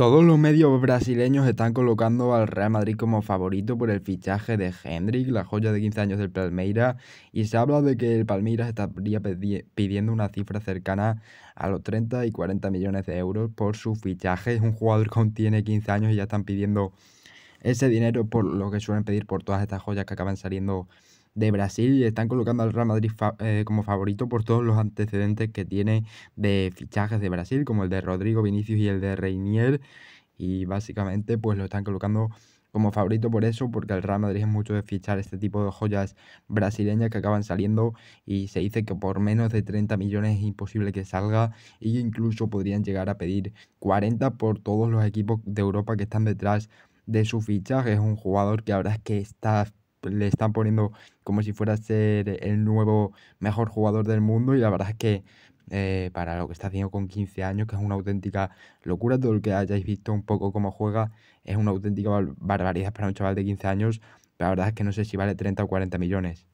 Todos los medios brasileños están colocando al Real Madrid como favorito por el fichaje de Hendrik, la joya de 15 años del Palmeiras, y se habla de que el Palmeiras estaría pidiendo una cifra cercana a los 30 y 40 millones de euros por su fichaje. Es un jugador que tiene 15 años y ya están pidiendo ese dinero por lo que suelen pedir por todas estas joyas que acaban saliendo de Brasil y están colocando al Real Madrid eh, como favorito por todos los antecedentes que tiene de fichajes de Brasil, como el de Rodrigo Vinicius y el de Reinier. Y básicamente pues lo están colocando como favorito por eso, porque el Real Madrid es mucho de fichar este tipo de joyas brasileñas que acaban saliendo y se dice que por menos de 30 millones es imposible que salga y incluso podrían llegar a pedir 40 por todos los equipos de Europa que están detrás de su fichaje. Es un jugador que ahora es que está le están poniendo como si fuera a ser el nuevo mejor jugador del mundo y la verdad es que eh, para lo que está haciendo con 15 años, que es una auténtica locura, todo el que hayáis visto un poco cómo juega es una auténtica barbaridad para un chaval de 15 años, la verdad es que no sé si vale 30 o 40 millones.